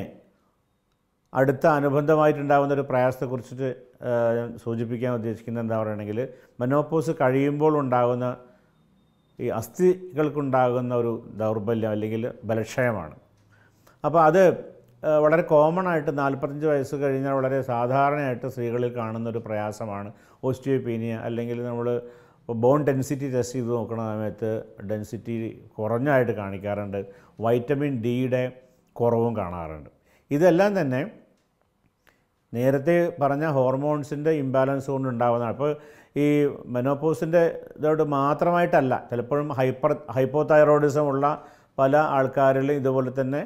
S1: അടുത്ത അനുബന്ധമായിട്ടുണ്ടാകുന്ന ഒരു പ്രയാസത്തെക്കുറിച്ചിട്ട് സൂചിപ്പിക്കാൻ ഉദ്ദേശിക്കുന്നത് എന്താ പറയുകയാണെങ്കിൽ മെനോപ്പോസ് കഴിയുമ്പോൾ ഉണ്ടാകുന്ന ഈ അസ്ഥികൾക്കുണ്ടാകുന്ന ഒരു ദൗർബല്യം അല്ലെങ്കിൽ ബലക്ഷയമാണ് അപ്പോൾ അത് വളരെ കോമൺ ആയിട്ട് നാൽപ്പത്തഞ്ച് വയസ്സ് കഴിഞ്ഞാൽ വളരെ സാധാരണയായിട്ട് സ്ത്രീകളിൽ കാണുന്ന ഒരു പ്രയാസമാണ് ഓസ്റ്റിയോപീനിയ അല്ലെങ്കിൽ നമ്മൾ ബോൺ ഡെൻസിറ്റി ടെസ്റ്റ് ചെയ്ത് നോക്കുന്ന സമയത്ത് ഡെൻസിറ്റി കുറഞ്ഞായിട്ട് കാണിക്കാറുണ്ട് വൈറ്റമിൻ ഡിയുടെ കുറവും കാണാറുണ്ട് ഇതെല്ലാം തന്നെ നേരത്തെ പറഞ്ഞ ഹോർമോൺസിൻ്റെ ഇംബാലൻസ് കൊണ്ട് ഉണ്ടാകുന്നതാണ് അപ്പോൾ ഈ മെനോപോസിൻ്റെ ഇതോട് മാത്രമായിട്ടല്ല ചിലപ്പോഴും ഹൈപ്പർ ഹൈപ്പോ തൈറോയിഡിസം ഉള്ള പല ആൾക്കാരിലും ഇതുപോലെ തന്നെ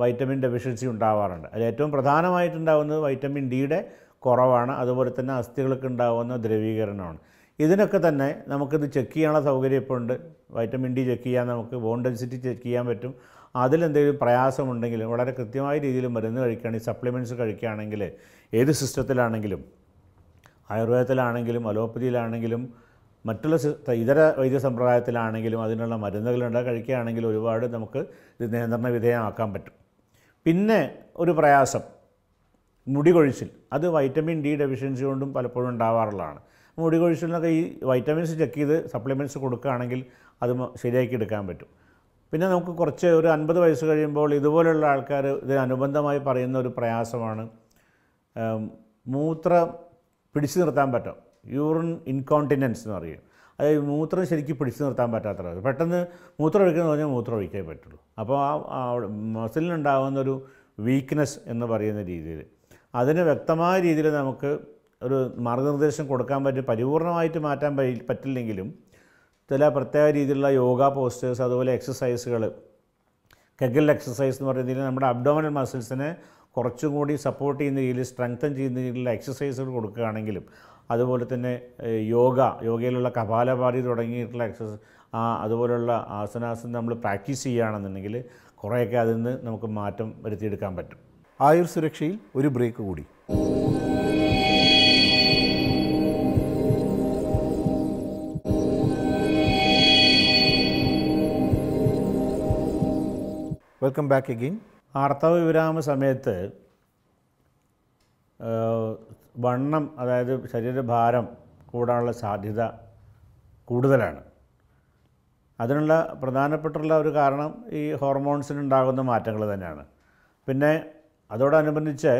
S1: വൈറ്റമിൻ ഡെഫിഷ്യൻസി ഉണ്ടാവാറുണ്ട് അതിൽ ഏറ്റവും പ്രധാനമായിട്ടുണ്ടാകുന്നത് വൈറ്റമിൻ ഡിയുടെ കുറവാണ് അതുപോലെ തന്നെ അസ്ഥികൾക്ക് ഉണ്ടാകുന്ന ദ്രവീകരണമാണ് ഇതിനൊക്കെ തന്നെ നമുക്കിത് ചെക്ക് ചെയ്യാനുള്ള സൗകര്യം ഇപ്പോൾ ഉണ്ട് വൈറ്റമിൻ ഡി ചെക്ക് ചെയ്യാൻ നമുക്ക് ബോൺ ഡെൻസിറ്റി ചെക്ക് ചെയ്യാൻ പറ്റും അതിലെന്തെങ്കിലും പ്രയാസമുണ്ടെങ്കിൽ വളരെ കൃത്യമായ രീതിയിൽ മരുന്ന് കഴിക്കുകയാണെങ്കിൽ സപ്ലിമെൻറ്റ്സ് കഴിക്കുകയാണെങ്കിൽ ഏത് സിസ്റ്റത്തിലാണെങ്കിലും ആയുർവേദത്തിലാണെങ്കിലും അലോപ്പതിയിലാണെങ്കിലും മറ്റുള്ള ഇതര വൈദ്യ സമ്പ്രദായത്തിലാണെങ്കിലും അതിനുള്ള മരുന്നുകളുണ്ട് കഴിക്കുകയാണെങ്കിൽ ഒരുപാട് നമുക്ക് ഇത് നിയന്ത്രണ വിധേയമാക്കാൻ പറ്റും പിന്നെ ഒരു പ്രയാസം മുടികൊഴിച്ചിൽ അത് വൈറ്റമിൻ ഡി ഡെഫിഷ്യൻസി കൊണ്ടും പലപ്പോഴും ഉണ്ടാവാറുള്ളതാണ് മുടികൊഴിച്ചിൽ എന്നൊക്കെ ഈ വൈറ്റമിൻസ് ചെക്ക് ചെയ്ത് സപ്ലിമെൻറ്റ്സ് കൊടുക്കുകയാണെങ്കിൽ അത് ശരിയാക്കി എടുക്കാൻ പറ്റും പിന്നെ നമുക്ക് കുറച്ച് ഒരു അൻപത് വയസ്സ് കഴിയുമ്പോൾ ഇതുപോലെയുള്ള ആൾക്കാർ ഇതിനനുബന്ധമായി പറയുന്ന ഒരു പ്രയാസമാണ് മൂത്രം പിടിച്ചു നിർത്താൻ പറ്റും യൂറിൻ ഇൻകോണ്ടിനൻസ് എന്ന് പറയും അതായത് മൂത്രം ശരിക്കും പിടിച്ചു നിർത്താൻ പറ്റാത്ത പെട്ടെന്ന് മൂത്രം ഒഴിക്കുന്നത് പറഞ്ഞാൽ മൂത്രം ഒഴിക്കാൻ പറ്റുള്ളൂ അപ്പോൾ ആ മസിലിനുണ്ടാകുന്ന ഒരു വീക്ക്നെസ് എന്ന് പറയുന്ന രീതിയിൽ അതിന് വ്യക്തമായ രീതിയിൽ നമുക്ക് ഒരു മാർഗനിർദ്ദേശം കൊടുക്കാൻ പറ്റും പരിപൂർണമായിട്ട് മാറ്റാൻ പറ്റില്ലെങ്കിലും ചില പ്രത്യേക രീതിയിലുള്ള യോഗ പോസ്റ്റേഴ്സ് അതുപോലെ എക്സസൈസുകൾ കെഗിൽ എക്സസൈസ് എന്ന് പറയുന്നതിൽ നമ്മുടെ അബ്ഡോമിനൽ മസിൽസിനെ കുറച്ചുകൂടി സപ്പോർട്ട് ചെയ്യുന്ന രീതിയിൽ സ്ട്രെങ്തൻ ചെയ്യുന്ന രീതിയിലുള്ള എക്സസൈസുകൾ കൊടുക്കുകയാണെങ്കിലും അതുപോലെ തന്നെ യോഗ യോഗയിലുള്ള കപാലപാതി തുടങ്ങിയിട്ടുള്ള എക്സസൈസ് ആ അതുപോലുള്ള ആസനാസനം നമ്മൾ പ്രാക്ടീസ് ചെയ്യുകയാണെന്നുണ്ടെങ്കിൽ കുറേയൊക്കെ അതിൽ നിന്ന് നമുക്ക് മാറ്റം വരുത്തിയെടുക്കാൻ പറ്റും ആയുർ സുരക്ഷയിൽ ഒരു ബ്രേക്ക് കൂടി വെൽക്കം ബാക്ക് അഗെയിൻ ആർത്തവ വിരാമ സമയത്ത് വണ്ണം അതായത് ശരീരഭാരം കൂടാനുള്ള സാധ്യത കൂടുതലാണ് അതിനുള്ള പ്രധാനപ്പെട്ടുള്ള ഒരു കാരണം ഈ ഹോർമോൺസിനുണ്ടാകുന്ന മാറ്റങ്ങൾ തന്നെയാണ് പിന്നെ അതോടനുബന്ധിച്ച്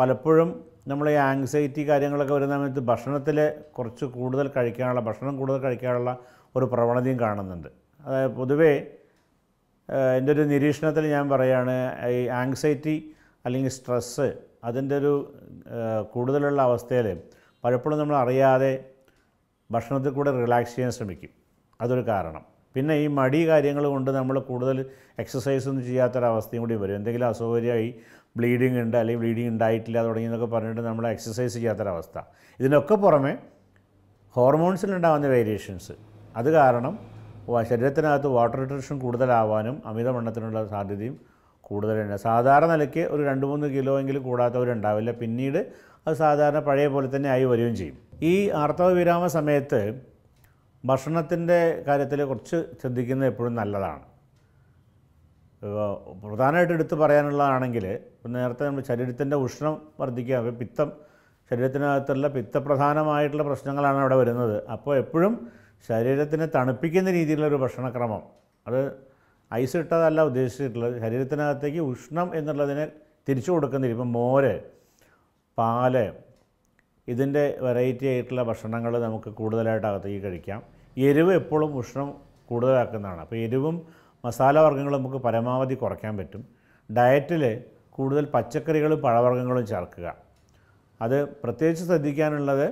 S1: പലപ്പോഴും നമ്മൾ ഈ ആങ്സൈറ്റി കാര്യങ്ങളൊക്കെ വരുന്ന സമയത്ത് ഭക്ഷണത്തിൽ കുറച്ച് കൂടുതൽ കഴിക്കാനുള്ള ഭക്ഷണം കൂടുതൽ കഴിക്കാനുള്ള ഒരു പ്രവണതയും കാണുന്നുണ്ട് അതായത് പൊതുവേ എൻ്റെ ഒരു നിരീക്ഷണത്തിൽ ഞാൻ പറയുകയാണ് ഈ ആങ്സൈറ്റി അല്ലെങ്കിൽ സ്ട്രെസ്സ് അതിൻ്റെ ഒരു കൂടുതലുള്ള അവസ്ഥയിൽ പലപ്പോഴും നമ്മൾ അറിയാതെ ഭക്ഷണത്തിൽ കൂടെ റിലാക്സ് ചെയ്യാൻ ശ്രമിക്കും അതൊരു കാരണം പിന്നെ ഈ മടി കാര്യങ്ങൾ കൊണ്ട് നമ്മൾ കൂടുതൽ എക്സസൈസ് ഒന്നും ചെയ്യാത്തൊരവസ്ഥയും കൂടി വരും എന്തെങ്കിലും അസൗകര്യമായി ബ്ലീഡിങ് ഉണ്ട് അല്ലെങ്കിൽ ബ്ലീഡിങ് ഉണ്ടായിട്ടില്ല തുടങ്ങിയെന്നൊക്കെ പറഞ്ഞിട്ട് നമ്മൾ എക്സസൈസ് ചെയ്യാത്തൊരവസ്ഥ ഇതിനൊക്കെ പുറമെ ഹോർമോൺസിലുണ്ടാകുന്ന വേരിയേഷൻസ് അത് കാരണം ശരീരത്തിനകത്ത് വാട്ടർ ഡിട്രഷൻ കൂടുതലാവാനും അമിതവണ്ണത്തിനുള്ള സാധ്യതയും കൂടുതലുണ്ട് സാധാരണ നിലയ്ക്ക് ഒരു രണ്ട് മൂന്ന് കിലോ എങ്കിലും കൂടാത്തവരുണ്ടാവില്ല പിന്നീട് അത് സാധാരണ പഴയ പോലെ തന്നെ ആയി വരികയും ചെയ്യും ഈ ആർത്തവ വിരാമ സമയത്ത് ഭക്ഷണത്തിൻ്റെ കാര്യത്തിൽ കുറച്ച് ശ്രദ്ധിക്കുന്നത് എപ്പോഴും നല്ലതാണ് പ്രധാനമായിട്ട് എടുത്തു പറയാനുള്ളതാണെങ്കിൽ നേരത്തെ നമ്മൾ ശരീരത്തിൻ്റെ ഉഷ്ണം വർദ്ധിക്കുക പിത്തം ശരീരത്തിനകത്തുള്ള പിത്തപ്രധാനമായിട്ടുള്ള പ്രശ്നങ്ങളാണ് അവിടെ വരുന്നത് അപ്പോൾ എപ്പോഴും ശരീരത്തിനെ തണുപ്പിക്കുന്ന രീതിയിലുള്ളൊരു ഭക്ഷണക്രമം അത് ഐസ് ഇട്ടതല്ല ഉദ്ദേശിച്ചിട്ടുള്ളത് ശരീരത്തിനകത്തേക്ക് ഉഷ്ണം എന്നുള്ളതിനെ തിരിച്ചു കൊടുക്കുന്ന രീതി ഇപ്പം മോര് പാല് ഇതിൻ്റെ വെറൈറ്റി ആയിട്ടുള്ള ഭക്ഷണങ്ങൾ നമുക്ക് കൂടുതലായിട്ട് അകത്തേക്ക് കഴിക്കാം എരിവ് എപ്പോഴും ഉഷ്ണം കൂടുതലാക്കുന്നതാണ് അപ്പോൾ എരിവും മസാല വർഗ്ഗങ്ങളും നമുക്ക് പരമാവധി കുറയ്ക്കാൻ പറ്റും ഡയറ്റിൽ കൂടുതൽ പച്ചക്കറികളും പഴവർഗ്ഗങ്ങളും ചേർക്കുക അത് പ്രത്യേകിച്ച് ശ്രദ്ധിക്കാനുള്ളത്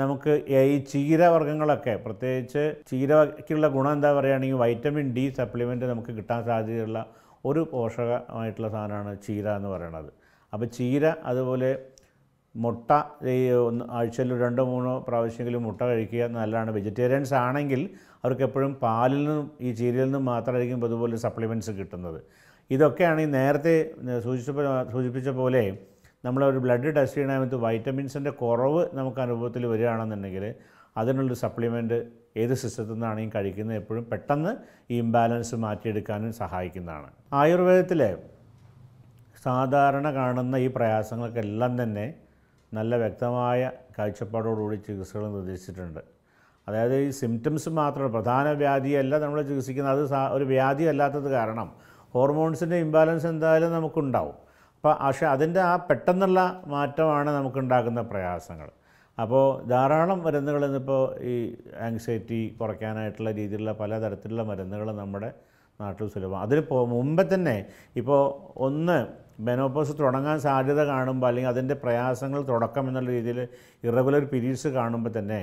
S1: നമുക്ക് ഈ ചീരവർഗ്ഗങ്ങളൊക്കെ പ്രത്യേകിച്ച് ചീരക്കുള്ള ഗുണം എന്താ പറയുകയാണെങ്കിൽ വൈറ്റമിൻ ഡി സപ്ലിമെൻറ്റ് നമുക്ക് കിട്ടാൻ സാധ്യതയുള്ള ഒരു പോഷകമായിട്ടുള്ള സാധനമാണ് ചീര എന്ന് പറയുന്നത് അപ്പോൾ ചീര അതുപോലെ മുട്ട ഈ ആഴ്ചയിൽ രണ്ടോ മൂന്നോ പ്രാവശ്യമെങ്കിലും മുട്ട കഴിക്കുക നല്ലതാണ് വെജിറ്റേറിയൻസ് ആണെങ്കിൽ അവർക്ക് എപ്പോഴും പാലിൽ നിന്നും ഈ ചീരയിൽ നിന്നും മാത്രമായിരിക്കും ഇതുപോലെ സപ്ലിമെൻറ്റ്സ് കിട്ടുന്നത് ഇതൊക്കെയാണ് ഈ നേരത്തെ സൂചിപ്പിച്ച സൂചിപ്പിച്ച പോലെ നമ്മൾ ഒരു ബ്ലഡ് ടെസ്റ്റ് സമയത്ത് വൈറ്റമിൻസിൻ്റെ കുറവ് നമുക്ക് അനുഭവത്തിൽ വരികയാണെന്നുണ്ടെങ്കിൽ അതിനുള്ള സപ്ലിമെൻറ്റ് ഏത് സിസ്റ്റത്തിൽ നിന്നാണെങ്കിൽ കഴിക്കുന്നത് എപ്പോഴും പെട്ടെന്ന് ഈ ഇംബാലൻസ് മാറ്റിയെടുക്കാനും സഹായിക്കുന്നതാണ് ആയുർവേദത്തിലെ സാധാരണ കാണുന്ന ഈ പ്രയാസങ്ങൾക്കെല്ലാം തന്നെ നല്ല വ്യക്തമായ കാഴ്ചപ്പാടോടുകൂടി ചികിത്സകൾ നിർദ്ദേശിച്ചിട്ടുണ്ട് അതായത് ഈ സിംറ്റംസ് മാത്രമല്ല പ്രധാന വ്യാധിയല്ല നമ്മൾ ചികിത്സിക്കുന്നത് അത് ഒരു വ്യാധിയല്ലാത്തത് കാരണം ഹോർമോൺസിൻ്റെ ഇംബാലൻസ് എന്തായാലും നമുക്കുണ്ടാവും അപ്പോൾ പക്ഷേ അതിൻ്റെ ആ പെട്ടെന്നുള്ള മാറ്റമാണ് നമുക്കുണ്ടാക്കുന്ന പ്രയാസങ്ങൾ അപ്പോൾ ധാരാളം മരുന്നുകൾ ഇന്നിപ്പോൾ ഈ ആങ്സൈറ്റി കുറയ്ക്കാനായിട്ടുള്ള രീതിയിലുള്ള പലതരത്തിലുള്ള മരുന്നുകൾ നമ്മുടെ നാട്ടിൽ സുലഭം അതിന് മുമ്പ് തന്നെ ഇപ്പോൾ ഒന്ന് മെനോപോസ് തുടങ്ങാൻ സാധ്യത കാണുമ്പോൾ അല്ലെങ്കിൽ അതിൻ്റെ പ്രയാസങ്ങൾ തുടക്കം എന്നുള്ള രീതിയിൽ ഇറഗുലർ പീരീഡ്സ് കാണുമ്പോൾ തന്നെ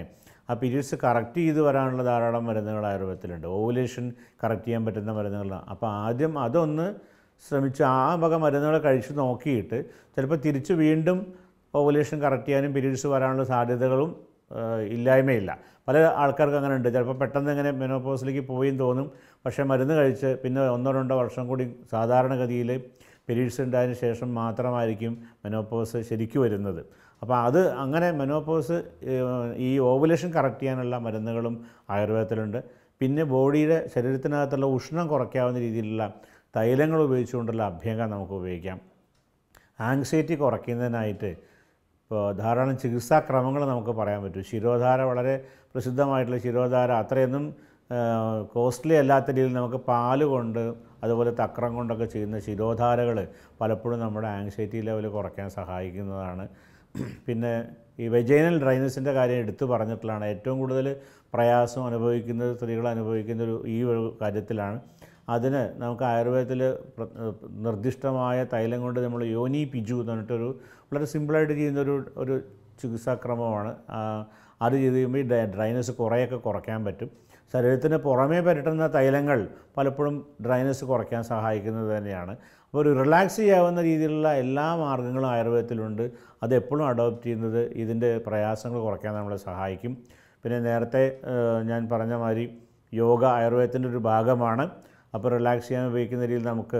S1: ആ പീരീഡ്സ് കറക്റ്റ് ചെയ്ത് വരാനുള്ള ധാരാളം മരുന്നുകൾ ആയുർവേദത്തിലുണ്ട് ഓവുലേഷൻ കറക്റ്റ് ചെയ്യാൻ പറ്റുന്ന മരുന്നുകളാണ് അപ്പോൾ ആദ്യം അതൊന്ന് ശ്രമിച്ച് ആ വക മരുന്നുകൾ കഴിച്ച് നോക്കിയിട്ട് ചിലപ്പോൾ തിരിച്ച് വീണ്ടും പോപ്പുലേഷൻ കറക്റ്റ് ചെയ്യാനും പീരീഡ്സ് വരാനുള്ള സാധ്യതകളും ഇല്ലായ്മയില്ല പല ആൾക്കാർക്കും അങ്ങനെ ഉണ്ട് ചിലപ്പോൾ പെട്ടെന്ന് ഇങ്ങനെ മെനോപോസിലേക്ക് പോയും തോന്നും പക്ഷേ മരുന്ന് കഴിച്ച് പിന്നെ ഒന്നോ രണ്ടോ വർഷം കൂടി സാധാരണഗതിയിൽ പീരീഡ്സ് ഉണ്ടായതിന് ശേഷം മാത്രമായിരിക്കും മെനോപോസ് ശരിക്കു വരുന്നത് അപ്പോൾ അത് അങ്ങനെ മെനോപോസ് ഈ ഓവുലേഷൻ കറക്റ്റ് ചെയ്യാനുള്ള മരുന്നുകളും ആയുർവേദത്തിലുണ്ട് പിന്നെ ബോഡിയുടെ ശരീരത്തിനകത്തുള്ള ഉഷ്ണം കുറയ്ക്കാവുന്ന രീതിയിലുള്ള തൈലങ്ങൾ ഉപയോഗിച്ചുകൊണ്ടുള്ള അഭ്യംഗം നമുക്ക് ഉപയോഗിക്കാം ആങ്സൈറ്റി കുറയ്ക്കുന്നതിനായിട്ട് ഇപ്പോൾ ധാരാളം ചികിത്സാക്രമങ്ങൾ നമുക്ക് പറയാൻ പറ്റും ശിരോധാര വളരെ പ്രസിദ്ധമായിട്ടുള്ള ശിരോധാര അത്രയൊന്നും കോസ്റ്റ്ലി അല്ലാത്ത രീതിയിൽ നമുക്ക് പാല് കൊണ്ട് അതുപോലെ തക്രം കൊണ്ടൊക്കെ ചെയ്യുന്ന ശിരോധാരകൾ പലപ്പോഴും നമ്മുടെ ആങ്സൈറ്റി ലെവൽ കുറയ്ക്കാൻ സഹായിക്കുന്നതാണ് പിന്നെ ഈ വെജൈനൽ ഡ്രൈനസിൻ്റെ കാര്യം എടുത്തു പറഞ്ഞിട്ടുള്ളതാണ് ഏറ്റവും കൂടുതൽ പ്രയാസം അനുഭവിക്കുന്നത് സ്ത്രീകൾ അനുഭവിക്കുന്ന ഒരു ഈ ഒരു കാര്യത്തിലാണ് അതിന് നമുക്ക് ആയുർവേദത്തിൽ നിർദ്ദിഷ്ടമായ തൈലം കൊണ്ട് നമ്മൾ യോനി പിജു എന്ന് പറഞ്ഞിട്ടൊരു വളരെ സിമ്പിളായിട്ട് ചെയ്യുന്നൊരു ഒരു ചികിത്സാക്രമമാണ് അത് ചെയ്ത് കഴിയുമ്പോൾ ഈ ഡ്രൈനസ് കുറേയൊക്കെ കുറയ്ക്കാൻ പറ്റും ശരീരത്തിന് പുറമേ പരട്ടുന്ന തൈലങ്ങൾ പലപ്പോഴും ഡ്രൈനസ് കുറയ്ക്കാൻ സഹായിക്കുന്നത് തന്നെയാണ് അപ്പോൾ ഒരു റിലാക്സ് ചെയ്യാവുന്ന രീതിയിലുള്ള എല്ലാ മാർഗ്ഗങ്ങളും ആയുർവേദത്തിലുണ്ട് അതെപ്പോഴും അഡോപ്റ്റ് ചെയ്യുന്നത് ഇതിൻ്റെ പ്രയാസങ്ങൾ കുറയ്ക്കാൻ നമ്മളെ സഹായിക്കും പിന്നെ നേരത്തെ ഞാൻ പറഞ്ഞ മാതിരി യോഗ ആയുർവേദത്തിൻ്റെ ഒരു ഭാഗമാണ് അപ്പോൾ റിലാക്സ് ചെയ്യാൻ ഉപയോഗിക്കുന്ന രീതിയിൽ നമുക്ക്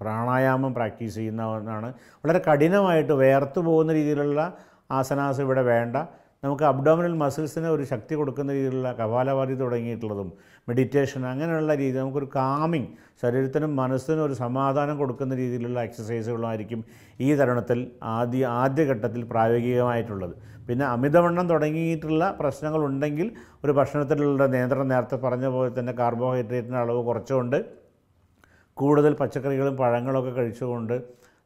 S1: പ്രാണായാമം പ്രാക്ടീസ് ചെയ്യുന്ന ഒന്നാണ് വളരെ കഠിനമായിട്ട് വേർത്ത് പോകുന്ന രീതിയിലുള്ള ആസനാസ് ഇവിടെ വേണ്ട നമുക്ക് അബ്ഡോമിനൽ മസിൽസിന് ഒരു ശക്തി കൊടുക്കുന്ന രീതിയിലുള്ള കപാലവാദി തുടങ്ങിയിട്ടുള്ളതും മെഡിറ്റേഷൻ അങ്ങനെയുള്ള രീതി നമുക്കൊരു കാമിങ് ശരീരത്തിനും മനസ്സിനും ഒരു സമാധാനം കൊടുക്കുന്ന രീതിയിലുള്ള എക്സസൈസുകളായിരിക്കും ഈ തരുണത്തിൽ ആദ്യ ആദ്യഘട്ടത്തിൽ പ്രായോഗികമായിട്ടുള്ളത് പിന്നെ അമിതവണ്ണം തുടങ്ങിയിട്ടുള്ള പ്രശ്നങ്ങളുണ്ടെങ്കിൽ ഒരു ഭക്ഷണത്തിലുള്ള നിയന്ത്രണം നേരത്തെ പറഞ്ഞ പോലെ തന്നെ കാർബോഹൈഡ്രേറ്റിൻ്റെ അളവ് കുറച്ചുകൊണ്ട് കൂടുതൽ പച്ചക്കറികളും പഴങ്ങളൊക്കെ കഴിച്ചുകൊണ്ട്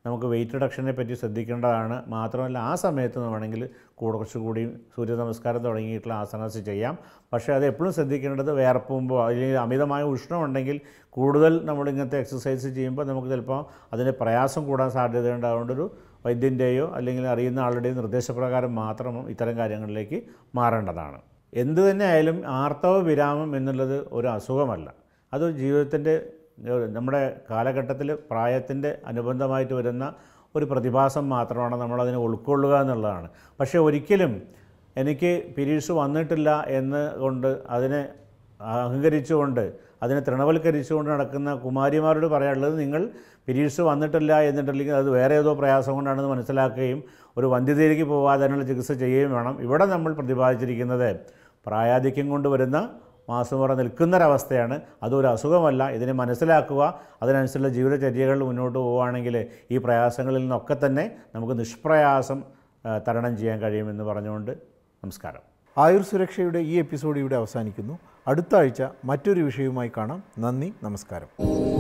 S1: നമുക്ക് വെയിറ്റ് റിഡക്ഷനെ പറ്റി ശ്രദ്ധിക്കേണ്ടതാണ് മാത്രമല്ല ആ സമയത്ത് വേണമെങ്കിൽ കൂടെ കുറച്ചുകൂടി സൂര്യ നമസ്കാരം തുടങ്ങിയിട്ടുള്ള ആസനസ് ചെയ്യാം പക്ഷേ അത് എപ്പോഴും ശ്രദ്ധിക്കേണ്ടത് വേർപ്പുമ്പോൾ അല്ലെങ്കിൽ അമിതമായ ഉഷ്ണമുണ്ടെങ്കിൽ കൂടുതൽ നമ്മൾ ഇങ്ങനത്തെ എക്സസൈസ് ചെയ്യുമ്പോൾ നമുക്ക് ചിലപ്പോൾ അതിന് പ്രയാസം കൂടാൻ സാധ്യതയുണ്ട് ഒരു വൈദ്യൻ്റെയോ അല്ലെങ്കിൽ അറിയുന്ന ആളുടെയോ നിർദ്ദേശപ്രകാരം മാത്രം ഇത്തരം കാര്യങ്ങളിലേക്ക് മാറേണ്ടതാണ് എന്തു തന്നെ ആയാലും ആർത്തവ വിരാമം എന്നുള്ളത് ഒരു അസുഖമല്ല അത് ജീവിതത്തിൻ്റെ നമ്മുടെ കാലഘട്ടത്തിൽ പ്രായത്തിൻ്റെ അനുബന്ധമായിട്ട് വരുന്ന ഒരു പ്രതിഭാസം മാത്രമാണ് നമ്മളതിനെ ഉൾക്കൊള്ളുക എന്നുള്ളതാണ് പക്ഷേ ഒരിക്കലും എനിക്ക് പിരീഡ്സ് വന്നിട്ടില്ല എന്ന് കൊണ്ട് അതിനെ അഹങ്കരിച്ചുകൊണ്ട് അതിനെ തൃണവൽക്കരിച്ചുകൊണ്ട് നടക്കുന്ന കുമാരിമാരോട് പറയാനുള്ളത് നിങ്ങൾ പിരീഡ്സ് വന്നിട്ടില്ല എന്നിട്ടില്ലെങ്കിൽ അത് വേറെ ഏതോ പ്രയാസം കൊണ്ടാണെന്ന് മനസ്സിലാക്കുകയും ഒരു വന്ധ്യതയിലേക്ക് പോവാതെ അതിനുള്ള ചികിത്സ ചെയ്യുകയും വേണം ഇവിടെ നമ്മൾ പ്രതിപാദിച്ചിരിക്കുന്നത് പ്രായാധിക്യം കൊണ്ട് വരുന്ന മാസമുറ നിൽക്കുന്നൊരവസ്ഥയാണ് അതൊരു അസുഖമല്ല ഇതിനെ മനസ്സിലാക്കുക അതിനനുസരിച്ചുള്ള ജീവിതചര്യകൾ മുന്നോട്ട് പോവുകയാണെങ്കിൽ ഈ പ്രയാസങ്ങളിൽ നിന്നൊക്കെ തന്നെ നമുക്ക് നിഷ്പ്രയാസം തരണം ചെയ്യാൻ കഴിയുമെന്ന് പറഞ്ഞുകൊണ്ട് നമസ്കാരം ആയുർ സുരക്ഷയുടെ ഈ എപ്പിസോഡ് ഇവിടെ അവസാനിക്കുന്നു അടുത്ത ആഴ്ച മറ്റൊരു വിഷയവുമായി കാണാം നന്ദി നമസ്കാരം